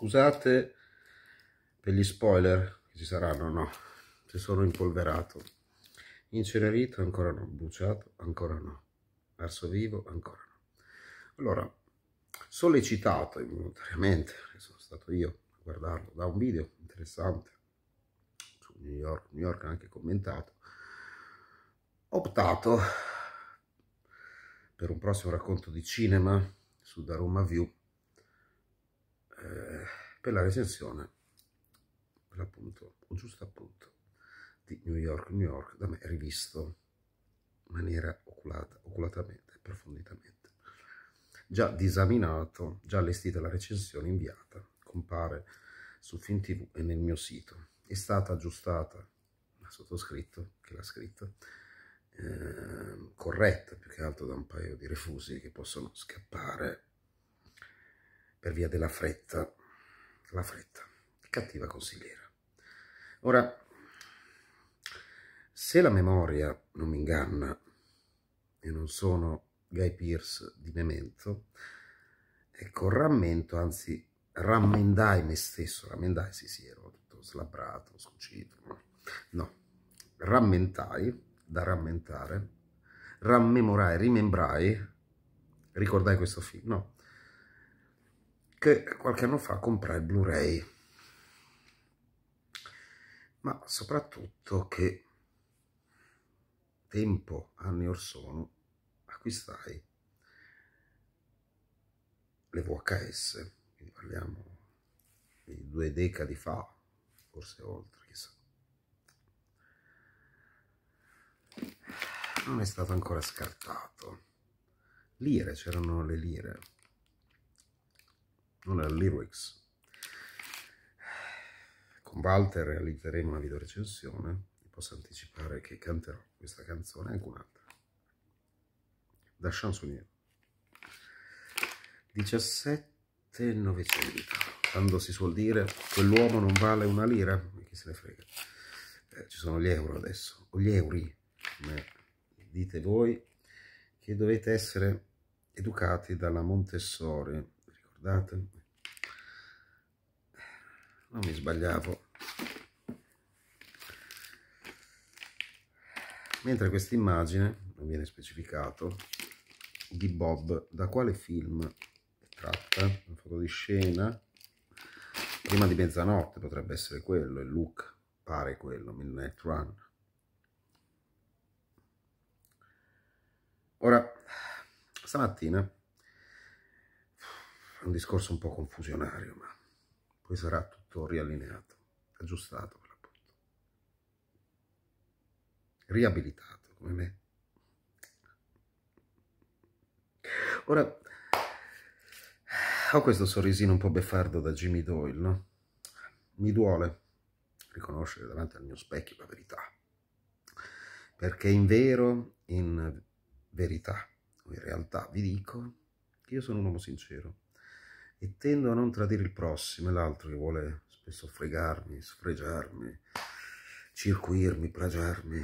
scusate per gli spoiler ci saranno, no, ci sono impolverato. Incenerito ancora no, bruciato ancora no, verso vivo ancora no. Allora, sollecitato involontariamente, sono stato io a guardarlo da un video interessante su New York, New York anche commentato, ho optato per un prossimo racconto di cinema su Daruma View eh, per la recensione, per l'appunto, o giusto appunto, di New York, New York, da me rivisto in maniera oculata, oculatamente, profonditamente. Già disaminato, già allestita la recensione inviata, compare su FinTV e nel mio sito. È stata aggiustata la sottoscritto, che l'ha scritta, eh, corretta più che altro da un paio di refusi che possono scappare per via della fretta. La fretta, cattiva consigliera. Ora, se la memoria non mi inganna, e non sono Guy Pierce di Memento, ecco, rammento, anzi, rammendai me stesso, rammendai, sì, sì, ero tutto slabbrato, scucito, no, no rammentai, da rammentare, rammemorai, rimembrai, ricordai questo film, no, che qualche anno fa comprai Blu-ray, ma soprattutto che tempo, anni or sono, acquistai le VHS, quindi parliamo di due decadi fa, forse oltre, chissà. Non è stato ancora scartato. Lire, c'erano le lire non è lyrics. Con Walter realizzeremo una videorecensione, vi posso anticipare che canterò questa canzone e anche un'altra, da chansonnier. 17900, quando si suol dire quell'uomo non vale una lira, ma chi se ne frega. Eh, ci sono gli euro adesso, o gli euri, come dite voi, che dovete essere educati dalla Montessori, ricordate? non mi sbagliavo mentre questa immagine non viene specificato di Bob da quale film è tratta una foto di scena prima di mezzanotte potrebbe essere quello il look pare quello Midnight Run ora stamattina è un discorso un po' confusionario ma poi sarà tutto tutto riallineato, aggiustato per l'appunto, riabilitato come me. Ora, ho questo sorrisino un po' beffardo da Jimmy Doyle, no? Mi duole riconoscere davanti al mio specchio la verità, perché in vero, in verità, in realtà, vi dico che io sono un uomo sincero e tendo a non tradire il prossimo e l'altro che vuole spesso fregarmi, sfregiarmi, circuirmi, plagiarmi,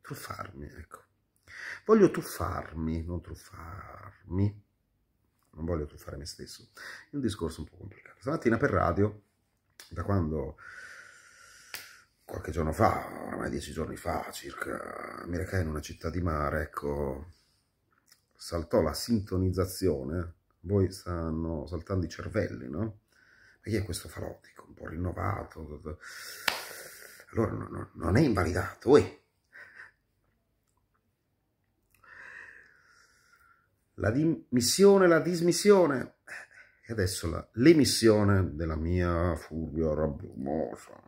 truffarmi, ecco. Voglio tuffarmi, non truffarmi, non voglio truffare me stesso. È un discorso un po' complicato. Stamattina per radio, da quando qualche giorno fa, oramai dieci giorni fa circa, mi recai in una città di mare, ecco, saltò la sintonizzazione voi stanno saltando i cervelli, no? Ma chi è questo falotico, un po' rinnovato? Allora no, no, non è invalidato, uè. La dimissione, la dismissione. E adesso la, l'emissione della mia furia rabbiosa.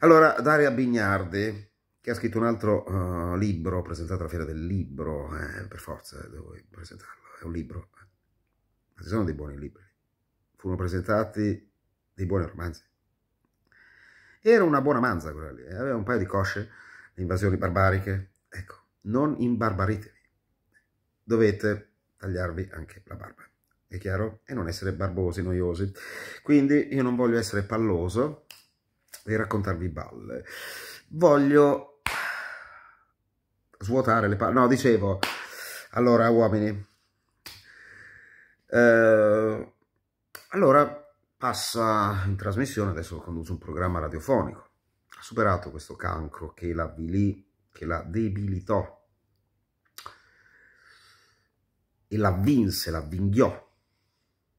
Allora, Daria Bignardi, che ha scritto un altro uh, libro, presentato alla Fiera del Libro, eh, per forza devo presentarlo è un libro, ma ci sono dei buoni libri. Furono presentati dei buoni romanzi. Era una buona manza quella lì, eh. aveva un paio di cosce, le invasioni barbariche. Ecco, non imbarbaritevi. Dovete tagliarvi anche la barba, è chiaro? E non essere barbosi, noiosi. Quindi io non voglio essere palloso e raccontarvi balle. Voglio svuotare le palle. No, dicevo, allora uomini, eh, allora passa in trasmissione, adesso conduce un programma radiofonico, ha superato questo cancro che la, vilì, che la debilitò e la vinse, la vinghiò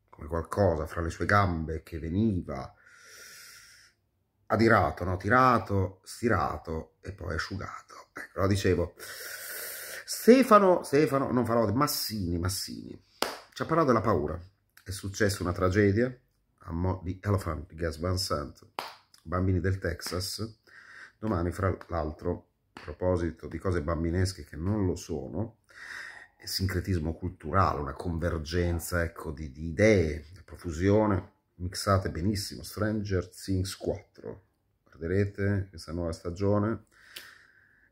come qualcosa fra le sue gambe che veniva adirato, no? tirato, stirato e poi asciugato. Ecco, lo dicevo. Stefano, Stefano, non farò, di Massini, Massini ci ha parlato della paura. È successa una tragedia a mo' di Elephant di Gas Van Sant, bambini del Texas. Domani, fra l'altro, a proposito di cose bambinesche che non lo sono, sincretismo culturale, una convergenza ecco, di, di idee, la profusione, mixate benissimo. Stranger Things 4, guarderete questa nuova stagione.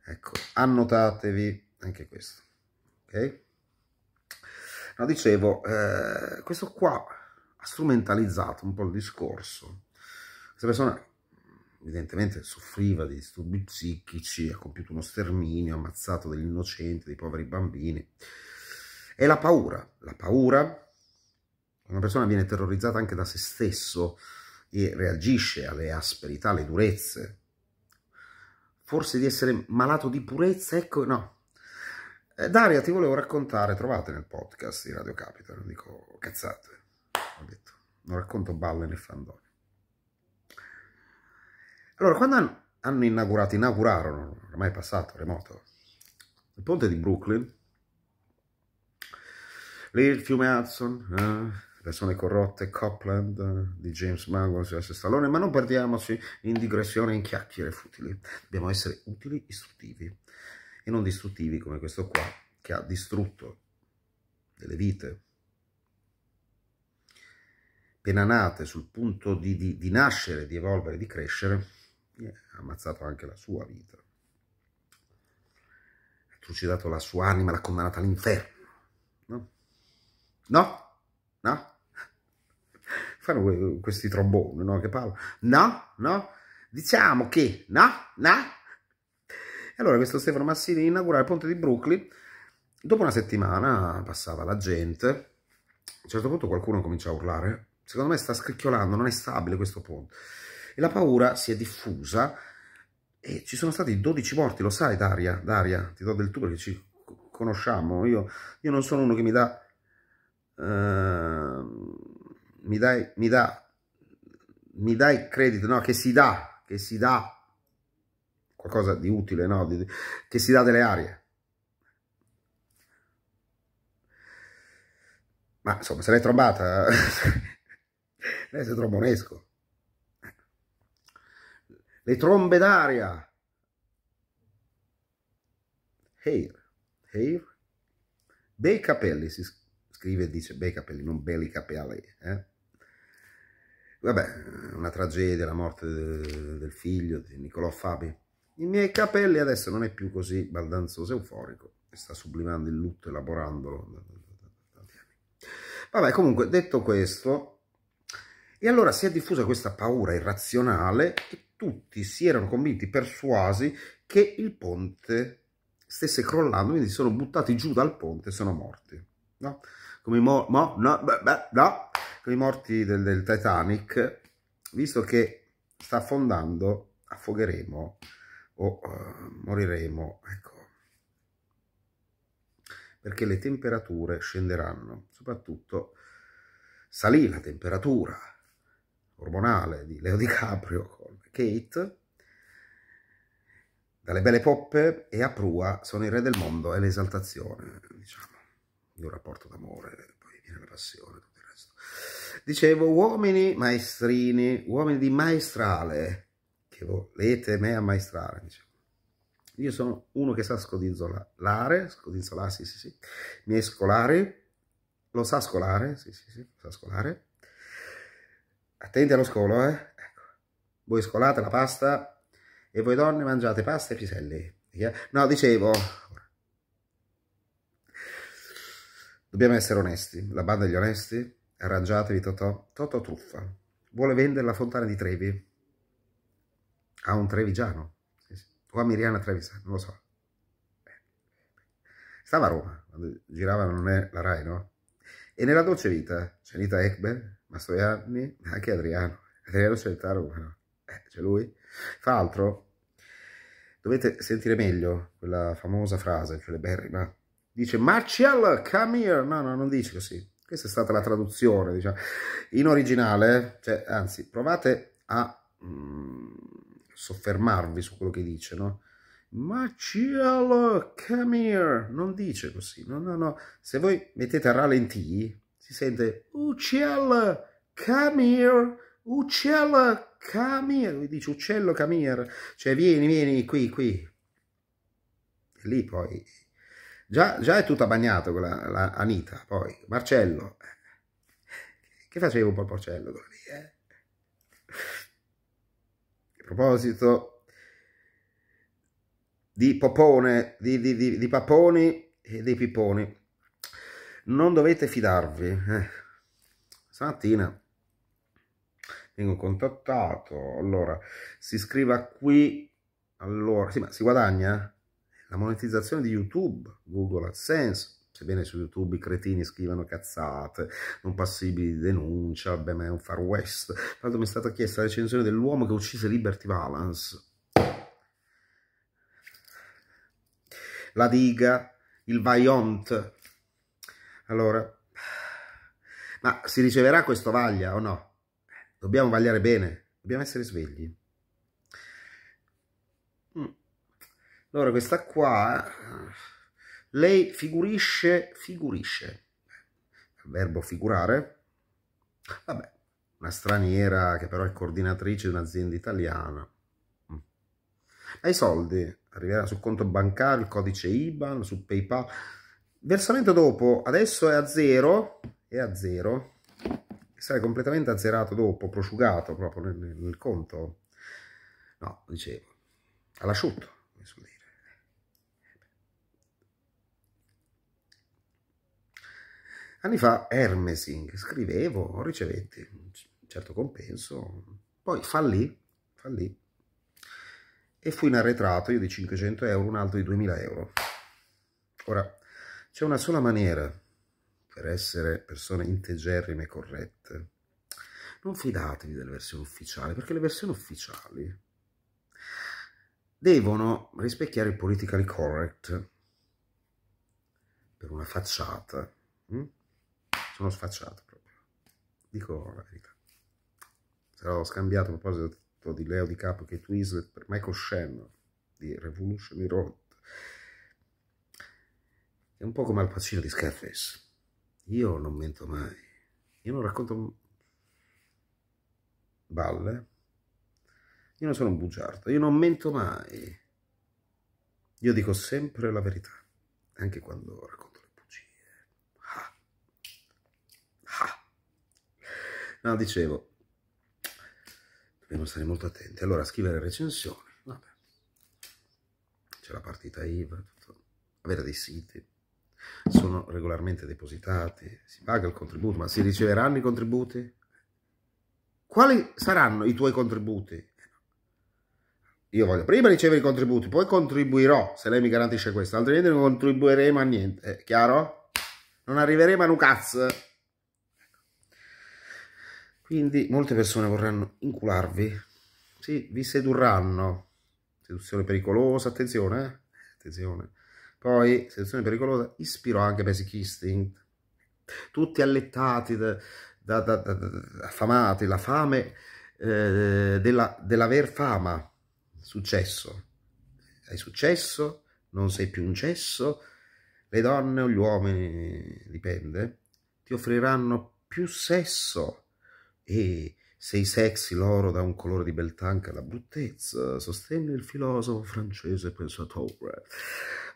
Ecco, annotatevi anche questo, ok? No, dicevo, eh, questo qua ha strumentalizzato un po' il discorso. Questa persona evidentemente soffriva di disturbi psichici, ha compiuto uno sterminio, ha ammazzato degli innocenti, dei poveri bambini. E la paura, la paura, una persona viene terrorizzata anche da se stesso e reagisce alle asperità, alle durezze. Forse di essere malato di purezza, ecco, no, eh, Daria, ti volevo raccontare, trovate nel podcast di Radio Capital, non dico cazzate, ho detto, non racconto balle né fandoni. Allora, quando hanno, hanno inaugurato, inaugurarono, ormai è passato, remoto, il ponte di Brooklyn, lì il fiume Hudson, eh, persone corrotte, Copland uh, di James Mangold, Sylvester Stallone, ma non perdiamoci in digressione, in chiacchiere futili. Dobbiamo essere utili, istruttivi e non distruttivi come questo qua che ha distrutto delle vite appena nate sul punto di, di, di nascere, di evolvere, di crescere, ha ammazzato anche la sua vita, ha trucidato la sua anima, l'ha condannata all'inferno. No? No? No? Fanno questi tromboni, no? Che parlano. No? No? Diciamo che no? No? E allora questo Stefano Massini inaugurava il ponte di Brooklyn, dopo una settimana passava la gente, a un certo punto qualcuno comincia a urlare, secondo me sta scricchiolando, non è stabile questo ponte. E la paura si è diffusa e ci sono stati 12 morti, lo sai Daria, Daria, ti do del tu perché ci conosciamo, io, io non sono uno che mi dà... Uh, mi dai, mi dà mi dai credito, no, che si dà, che si dà qualcosa di utile, no? Di, che si dà delle arie. Ma insomma, se l'hai trombata, lei sei trombonesco. Le trombe d'aria. Hair, hair. Bei capelli, si scrive e dice bei capelli, non belli capelli. Eh? Vabbè, una tragedia, la morte del figlio di Niccolò Fabi. I miei capelli adesso non è più così baldanzoso euforico, sta sublimando il lutto, elaborandolo. Vabbè, comunque, detto questo, e allora si è diffusa questa paura irrazionale che tutti si erano convinti, persuasi, che il ponte stesse crollando, quindi sono buttati giù dal ponte e sono morti. No? Come i, mo mo no, beh, beh, no. Come i morti del, del Titanic, visto che sta affondando, affogheremo o uh, moriremo, ecco. Perché le temperature scenderanno, soprattutto salì la temperatura ormonale di Leo DiCaprio con Kate, dalle belle poppe e a prua sono il re del mondo è l'esaltazione, diciamo, di un rapporto d'amore, poi viene la passione, tutto il resto. Dicevo, uomini maestrini, uomini di maestrale leggevo, lete me ammaestrare, diceva. Io sono uno che sa scodinzolare, scodinzolare, sì, sì, sì, i miei scolari, lo sa scolare, sì, sì, sì, lo sa scolare. Attenti allo scolo, eh. Ecco. Voi scolate la pasta e voi donne mangiate pasta e piselli. No, dicevo, dobbiamo essere onesti, la banda degli onesti, arrangiatevi Totò, Totò truffa, vuole vendere la fontana di Trevi, a ah, un trevigiano, sì, sì. o a Miriana Trevisan, non lo so. Stava a Roma, quando giravano non è la RAI, no? E nella dolce vita c'è Nita Ekber, Mastroianni, anche Adriano. Adriano Celtaro, no? eh, c'è lui. Fra l'altro, dovete sentire meglio quella famosa frase, cioè Dice, Marcial, come here! No, no, non dice così. Questa è stata la traduzione, diciamo. In originale, cioè, anzi, provate a... Mm, soffermarvi su quello che dice, no? Ma cielo, come here! Non dice così, no, no, no. Se voi mettete a ralentì, si sente uccello, come here! Uccello, come here! Lui dice uccello, come here! Cioè vieni, vieni, qui, qui. E lì poi... Già, già è tutta bagnata con la, Anita, poi Marcello. Che facevo un po' il porcello quello lì, eh? proposito di popone, di, di, di, di paponi e dei pipponi, non dovete fidarvi. Eh. Stamattina vengo contattato, allora si scriva qui, allora, sì, ma si guadagna la monetizzazione di YouTube, Google AdSense, sebbene su YouTube i cretini scrivano cazzate, non passibili di denuncia, beh, ma è un far west. Tanto mi è stata chiesta la recensione dell'uomo che uccise Liberty Valance. La diga, il Vaillant. Allora, ma si riceverà questo vaglia o no? Dobbiamo vagliare bene, dobbiamo essere svegli. Mm. Allora, questa qua lei figurisce, figurisce. Il verbo figurare? Vabbè, una straniera che però è coordinatrice di un'azienda italiana. Ha mm. i soldi, arriverà sul conto bancario, il codice IBAN, su PayPal. Versamento dopo, adesso è a zero, è a zero, sarà completamente azzerato dopo, prosciugato proprio nel, nel conto. No, dicevo, all'asciutto, mi dire. Anni fa Hermesing, scrivevo, ricevetti un certo compenso, poi fallì, fallì e fui in arretrato io di 500 euro, un altro di 2000 euro. Ora, c'è una sola maniera per essere persone integerrime e corrette. Non fidatevi delle versioni ufficiali, perché le versioni ufficiali devono rispecchiare il politically correct per una facciata. Hm? sono sfacciato proprio, dico la verità. Se scambiato a proposito di Leo di Capo che Twizzle per Michael Shannon di Revolution Road, è un po' come al pacino di Scarface. Io non mento mai, io non racconto balle, io non sono un bugiardo, io non mento mai. Io dico sempre la verità, anche quando racconto. No, dicevo, dobbiamo stare molto attenti. Allora, scrivere recensioni, vabbè. C'è la partita IVA, tutto. avere dei siti, sono regolarmente depositati, si paga il contributo, ma si riceveranno i contributi? Quali saranno i tuoi contributi? Io voglio prima ricevere i contributi, poi contribuirò, se lei mi garantisce questo, altrimenti non contribuiremo a niente, è eh, chiaro? Non arriveremo a un quindi molte persone vorranno incularvi, sì, vi sedurranno. Seduzione pericolosa, attenzione, eh? attenzione. Poi, seduzione pericolosa, ispirò anche Basic Instinct. Tutti allettati, da, da, da, affamati, la fame eh, dell'aver fama, successo. Hai successo, non sei più un cesso, le donne o gli uomini, dipende, ti offriranno più sesso e sei sexy l'oro dà un colore di beltà anche alla bruttezza, sostenne il filosofo francese pensatore.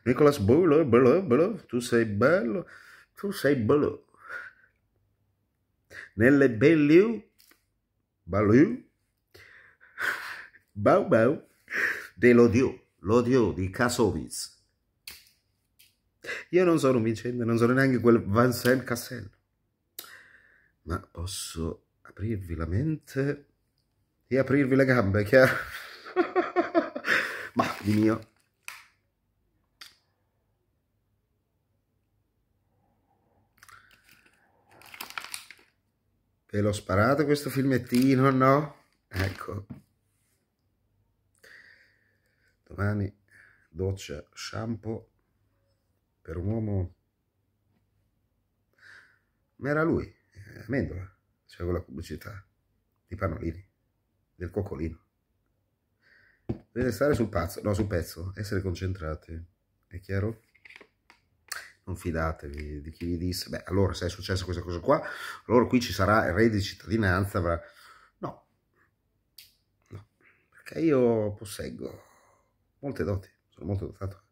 Nicolas Boulot, Boulot, Boulot, tu sei bello, tu sei bello. Nelle belle balù, bau bau, dell'odio, l'odio di Kasovic. Io non sono Vicente, non sono neanche quel Vincent Cassel, ma posso aprirvi la mente e aprirvi le gambe, che... Ma, di mio... Ve l'ho sparato questo filmettino, no? Ecco. Domani doccia, shampoo per un uomo. Ma era lui, eh, Mendola c'avevo cioè, la pubblicità di Panolini, del Coccolino. Deve stare sul, pazzo, no, sul pezzo, essere concentrati, è chiaro? Non fidatevi di chi vi disse, beh, allora se è successa questa cosa qua, allora qui ci sarà il re di cittadinanza, avrà... no, no, perché io posseggo molte doti, sono molto dotato.